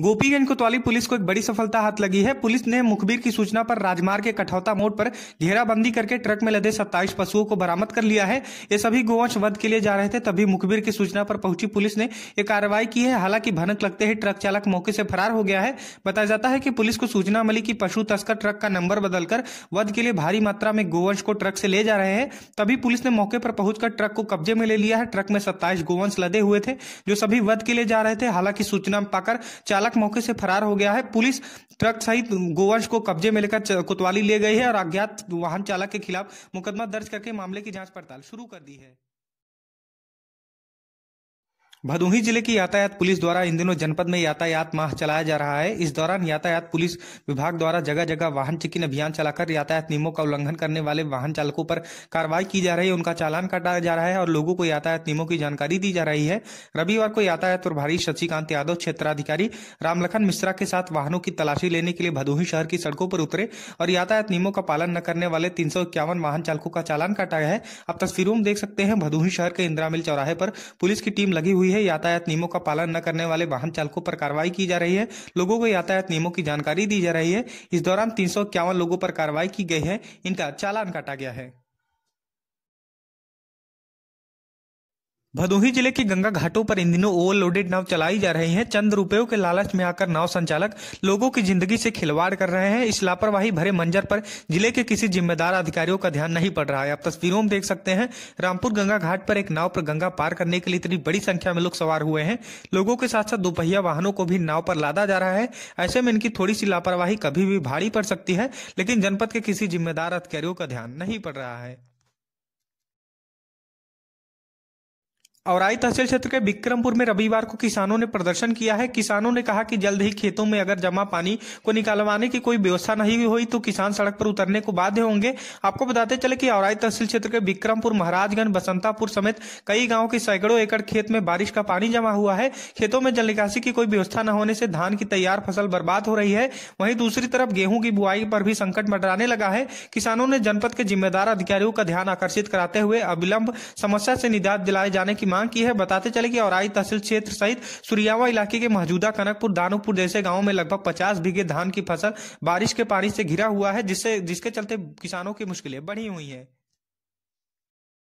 गोपीगंज कोतवाली पुलिस को एक बड़ी सफलता हाथ लगी है पुलिस ने मुखबिर की सूचना पर राजमार्ग के कठौता मोड़ पर घेराबंदी करके ट्रक में लदे 27 पशुओं को बरामद कर लिया है ये सभी गोवंश वध के लिए जा रहे थे तभी मुखबिर की सूचना पर पहुंची पुलिस ने ये कार्रवाई की है हालांकि भनक लगते ही ट्रक चालक मौके से फरार हो गया है बताया जाता है की पुलिस को सूचना मिली की पशु तस्कर ट्रक का नंबर बदलकर वध के लिए भारी मात्रा में गोवंश को ट्रक से ले जा रहे हैं तभी पुलिस ने मौके पर पहुंचकर ट्रक को कब्जे में ले लिया है ट्रक में सत्ताईस गोवंश लदे हुए थे जो सभी वध के लिए जा रहे थे हालांकि सूचना पाकर चालक चालक मौके से फरार हो गया है पुलिस ट्रक सहित गोवंश को कब्जे में लेकर कोतवाली ले गई है और अज्ञात वाहन चालक के खिलाफ मुकदमा दर्ज करके मामले की जांच पड़ताल शुरू कर दी है भदोही जिले की यातायात पुलिस द्वारा इन दिनों जनपद में यातायात माह चलाया जा रहा है इस दौरान यातायात पुलिस विभाग द्वारा जगह जगह वाहन चेकिंग अभियान चलाकर यातायात नियमों का उल्लंघन करने वाले वाहन चालकों पर कार्रवाई की जा रही है उनका चालान काटा जा रहा है और लोगों को यातायात नियमों की जानकारी दी जा रही है रविवार को यातायात प्रभारी शशिकांत यादव क्षेत्राधिकारी रामलखन मिश्रा के साथ वाहनों की तलाशी लेने के लिए भदोही शहर की सड़कों पर उतरे और यातायात नियमों का पालन न करने वाले तीन वाहन चालकों का चालान काटा है आप तस्वीरों में देख सकते हैं भदोही शहर के इंदिरा मिल चौराहे पर पुलिस की टीम लगी हुई हुई है यातायात नियमों का पालन न करने वाले वाहन चालकों पर कार्रवाई की जा रही है लोगों को यातायात नियमों की जानकारी दी जा रही है इस दौरान तीन लोगों पर कार्रवाई की गई है इनका चालान काटा गया है भदोही जिले के गंगा घाटों पर इन दिनों ओवरलोडेड नाव चलाई जा रही हैं चंद रुपयों के लालच में आकर नाव संचालक लोगों की जिंदगी से खिलवाड़ कर रहे हैं इस लापरवाही भरे मंजर पर जिले के किसी जिम्मेदार अधिकारियों का ध्यान नहीं पड़ रहा है आप तस्वीरों में देख सकते हैं रामपुर गंगा घाट पर एक नाव पर गंगा पार करने के लिए इतनी बड़ी संख्या में लोग सवार हुए हैं लोगों के साथ साथ दोपहिया वाहनों को भी नाव पर लादा जा रहा है ऐसे में इनकी थोड़ी सी लापरवाही कभी भी भारी पड़ सकती है लेकिन जनपद के किसी जिम्मेदार अधिकारियों का ध्यान नहीं पड़ रहा है औराई तहसील क्षेत्र के बिक्रमपुर में रविवार को किसानों ने प्रदर्शन किया है किसानों ने कहा कि जल्द ही खेतों में अगर जमा पानी को निकालवाने की कोई व्यवस्था नहीं हुई तो किसान सड़क पर उतरने को बाध्य होंगे आपको बताते चले कि औराई तहसील क्षेत्र के बिक्रमपुर महाराजगंज बसंतापुर समेत कई गाँव के सैकड़ों एकड़ खेत में बारिश का पानी जमा हुआ है खेतों में जल निकासी की कोई व्यवस्था न होने से धान की तैयार फसल बर्बाद हो रही है वही दूसरी तरफ गेहूं की बुआई पर भी संकट मंडराने लगा है किसानों ने जनपद के जिम्मेदार अधिकारियों का ध्यान आकर्षित कराते हुए अविलंब समस्या से निदात दिलाए जाने की मांग मांग की है बताते चले कि औराई तहसील क्षेत्र सहित सुरियावा इलाके के मौजूदा कनकपुर दानुपुर जैसे गाँव में लगभग पचास बीघे धान की फसल बारिश के पानी से घिरा हुआ है जिससे जिसके चलते किसानों की मुश्किलें बढ़ी हुई हैं